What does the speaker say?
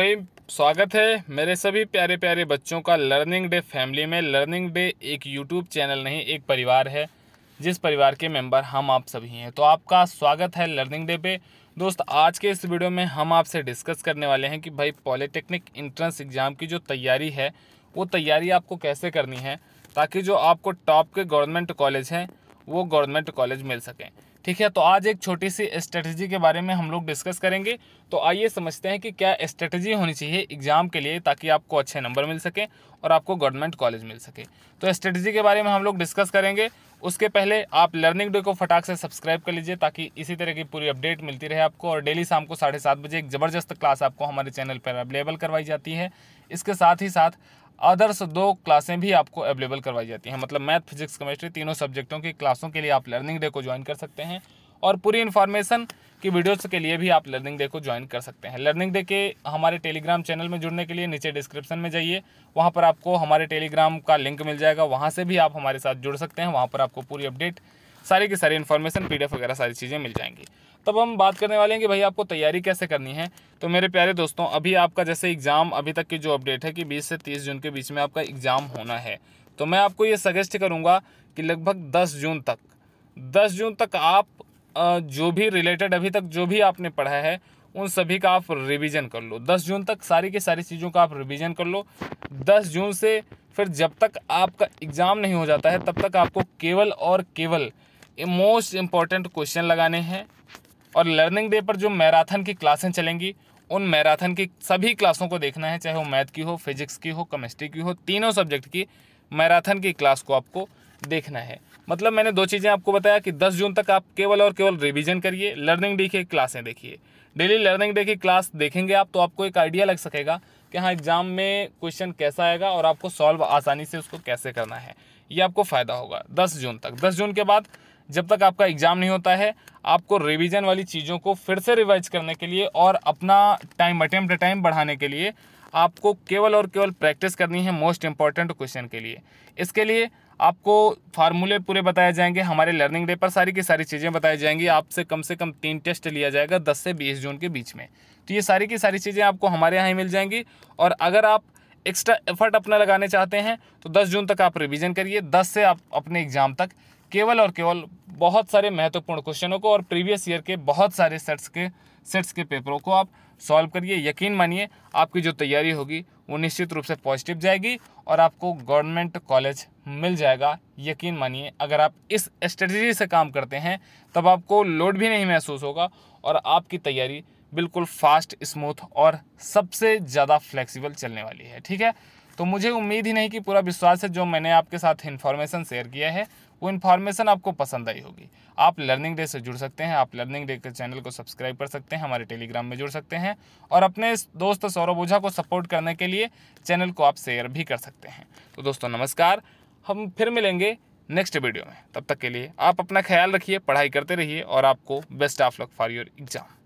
स्वागत है मेरे सभी प्यारे प्यारे बच्चों का लर्निंग डे फैमिली में लर्निंग डे एक यूट्यूब चैनल नहीं एक परिवार है जिस परिवार के मेंबर हम आप सभी हैं तो आपका स्वागत है लर्निंग डे पे दोस्त आज के इस वीडियो में हम आपसे डिस्कस करने वाले हैं कि भाई पॉलिटेक्निक इंट्रेंस एग्ज़ाम की जो तैयारी है वो तैयारी आपको कैसे करनी है ताकि जो आपको टॉप के गवर्नमेंट कॉलेज हैं वो गवर्नमेंट कॉलेज मिल सकें ठीक है तो आज एक छोटी सी स्ट्रेटजी के बारे में हम लोग डिस्कस करेंगे तो आइए समझते हैं कि क्या स्ट्रेटजी होनी चाहिए एग्ज़ाम के लिए ताकि आपको अच्छे नंबर मिल सकें और आपको गवर्नमेंट कॉलेज मिल सके तो स्ट्रेटजी के बारे में हम लोग डिस्कस करेंगे उसके पहले आप लर्निंग डे को फटाक से सब्सक्राइब कर लीजिए ताकि इसी तरह की पूरी अपडेट मिलती रहे आपको और डेली शाम को साढ़े सात बजे एक ज़बरदस्त क्लास आपको हमारे चैनल पर अवेलेबल करवाई जाती है इसके साथ ही साथ अदर्स दो क्लासें भी आपको अवेलेबल करवाई जाती हैं मतलब मैथ फिजिक्स केमिस्ट्री तीनों सब्जेक्टों की क्लासों के लिए आप लर्निंग डे को ज्वाइन कर सकते हैं और पूरी इन्फॉर्मेशन की वीडियोस के लिए भी आप लर्निंग डे को ज्वाइन कर सकते हैं लर्निंग डे के हमारे टेलीग्राम चैनल में जुड़ने के लिए नीचे डिस्क्रिप्शन में जाइए वहाँ पर आपको हमारे टेलीग्राम का लिंक मिल जाएगा वहाँ से भी आप हमारे साथ जुड़ सकते हैं वहाँ पर आपको पूरी अपडेट सारी की सारी इन्फॉर्मेशन पी वगैरह सारी चीज़ें मिल जाएंगी तब हम बात करने वाले हैं कि भाई आपको तैयारी कैसे करनी है तो मेरे प्यारे दोस्तों अभी आपका जैसे एग्ज़ाम अभी तक की जो अपडेट है कि 20 से 30 जून के बीच में आपका एग्ज़ाम होना है तो मैं आपको ये सजेस्ट करूँगा कि लगभग 10 जून तक 10 जून तक आप जो भी रिलेटेड अभी तक जो भी आपने पढ़ा है उन सभी का आप रिविज़न कर लो दस जून तक सारी की सारी चीज़ों का आप रिविज़न कर लो दस जून से फिर जब तक आपका एग्ज़ाम नहीं हो जाता है तब तक आपको केवल और केवल मोस्ट इम्पॉर्टेंट क्वेश्चन लगाने हैं और लर्निंग डे पर जो मैराथन की क्लासें चलेंगी उन मैराथन की सभी क्लासों को देखना है चाहे वो मैथ की हो फिजिक्स की हो केमिस्ट्री की हो तीनों सब्जेक्ट की मैराथन की क्लास को आपको देखना है मतलब मैंने दो चीज़ें आपको बताया कि 10 जून तक आप केवल और केवल रिवीजन करिए लर्निंग डे की क्लासें देखिए डेली लर्निंग डे की क्लास देखेंगे आप तो आपको एक आइडिया लग सकेगा कि हाँ एग्ज़ाम में क्वेश्चन कैसा आएगा और आपको सॉल्व आसानी से उसको कैसे करना है ये आपको फ़ायदा होगा दस जून तक दस जून के बाद जब तक आपका एग्ज़ाम नहीं होता है आपको रिवीजन वाली चीज़ों को फिर से रिवाइज करने के लिए और अपना टाइम अटेम्प्ट टाइम बढ़ाने के लिए आपको केवल और केवल प्रैक्टिस करनी है मोस्ट इंपॉर्टेंट क्वेश्चन के लिए इसके लिए आपको फार्मूले पूरे बताए जाएंगे हमारे लर्निंग डे पर सारी की सारी चीज़ें बताई जाएंगी आपसे कम से कम तीन टेस्ट लिया जाएगा दस से बीस जून के बीच में तो ये सारी की सारी चीज़ें आपको हमारे यहाँ ही मिल जाएंगी और अगर आप एक्स्ट्रा एफर्ट अपना लगाने चाहते हैं तो 10 जून तक आप रिवीजन करिए 10 से आप अपने एग्ज़ाम तक केवल और केवल बहुत सारे महत्वपूर्ण क्वेश्चनों को और प्रीवियस ईयर के बहुत सारे सेट्स के सेट्स के पेपरों को आप सॉल्व करिए यकीन मानिए आपकी जो तैयारी होगी वो निश्चित रूप से पॉजिटिव जाएगी और आपको गवर्नमेंट कॉलेज मिल जाएगा यकीन मानिए अगर आप इस स्ट्रेटजी से काम करते हैं तब आपको लोड भी नहीं महसूस होगा और आपकी तैयारी बिल्कुल फास्ट स्मूथ और सबसे ज़्यादा फ्लेक्सिबल चलने वाली है ठीक है तो मुझे उम्मीद ही नहीं कि पूरा विश्वास है जो मैंने आपके साथ इन्फॉर्मेशन शेयर किया है वो इन्फॉर्मेशन आपको पसंद आई होगी आप लर्निंग डे से जुड़ सकते हैं आप लर्निंग डे के चैनल को सब्सक्राइब कर सकते हैं हमारे टेलीग्राम में जुड़ सकते हैं और अपने दोस्त सौरभ ओझा को सपोर्ट करने के लिए चैनल को आप शेयर भी कर सकते हैं तो दोस्तों नमस्कार हम फिर मिलेंगे नेक्स्ट वीडियो में तब तक के लिए आप अपना ख्याल रखिए पढ़ाई करते रहिए और आपको best of luck for your exam